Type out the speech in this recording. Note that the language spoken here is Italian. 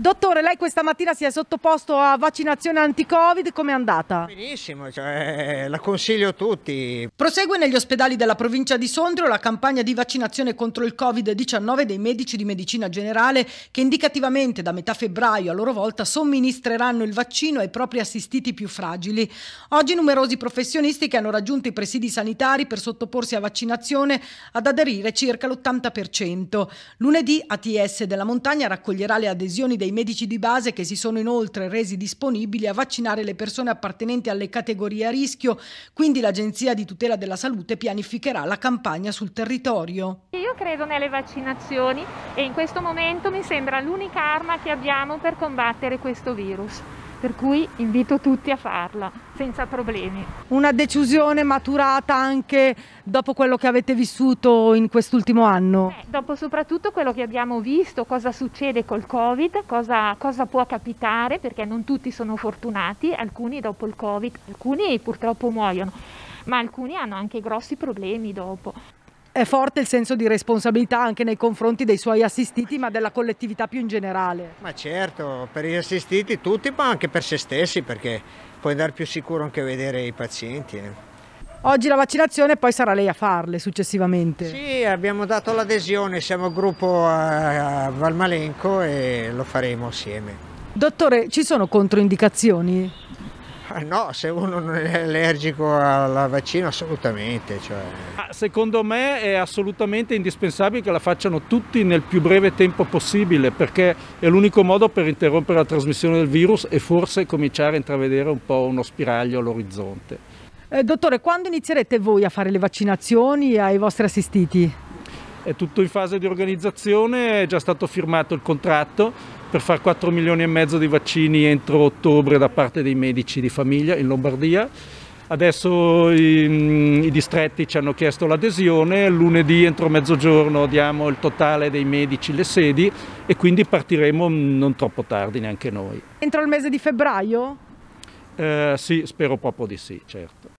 Dottore, lei questa mattina si è sottoposto a vaccinazione anti-Covid, com'è andata? Benissimo, cioè, la consiglio a tutti. Prosegue negli ospedali della provincia di Sondrio la campagna di vaccinazione contro il Covid-19 dei medici di medicina generale che indicativamente da metà febbraio a loro volta somministreranno il vaccino ai propri assistiti più fragili. Oggi numerosi professionisti che hanno raggiunto i presidi sanitari per sottoporsi a vaccinazione ad aderire circa l'80%. Lunedì ATS della Montagna raccoglierà le adesioni dei dei medici di base che si sono inoltre resi disponibili a vaccinare le persone appartenenti alle categorie a rischio, quindi l'Agenzia di tutela della salute pianificherà la campagna sul territorio. Io credo nelle vaccinazioni e in questo momento mi sembra l'unica arma che abbiamo per combattere questo virus per cui invito tutti a farla senza problemi. Una decisione maturata anche dopo quello che avete vissuto in quest'ultimo anno? Eh, dopo soprattutto quello che abbiamo visto, cosa succede col Covid, cosa, cosa può capitare, perché non tutti sono fortunati, alcuni dopo il Covid, alcuni purtroppo muoiono, ma alcuni hanno anche grossi problemi dopo è forte il senso di responsabilità anche nei confronti dei suoi assistiti, ma della collettività più in generale. Ma certo, per gli assistiti tutti, ma anche per se stessi, perché puoi andare più sicuro anche a vedere i pazienti. Eh. Oggi la vaccinazione poi sarà lei a farle successivamente. Sì, abbiamo dato l'adesione, siamo gruppo eh, a Valmalenco e lo faremo assieme. Dottore, ci sono controindicazioni? Eh, no, se uno non è allergico al vaccino assolutamente. Cioè. Secondo me è assolutamente indispensabile che la facciano tutti nel più breve tempo possibile perché è l'unico modo per interrompere la trasmissione del virus e forse cominciare a intravedere un po' uno spiraglio all'orizzonte. Eh, dottore, quando inizierete voi a fare le vaccinazioni ai vostri assistiti? è tutto in fase di organizzazione, è già stato firmato il contratto per fare 4 milioni e mezzo di vaccini entro ottobre da parte dei medici di famiglia in Lombardia. Adesso i, mm, i distretti ci hanno chiesto l'adesione, lunedì entro mezzogiorno diamo il totale dei medici le sedi e quindi partiremo mm, non troppo tardi neanche noi. Entro il mese di febbraio? Eh, sì, spero proprio di sì, certo.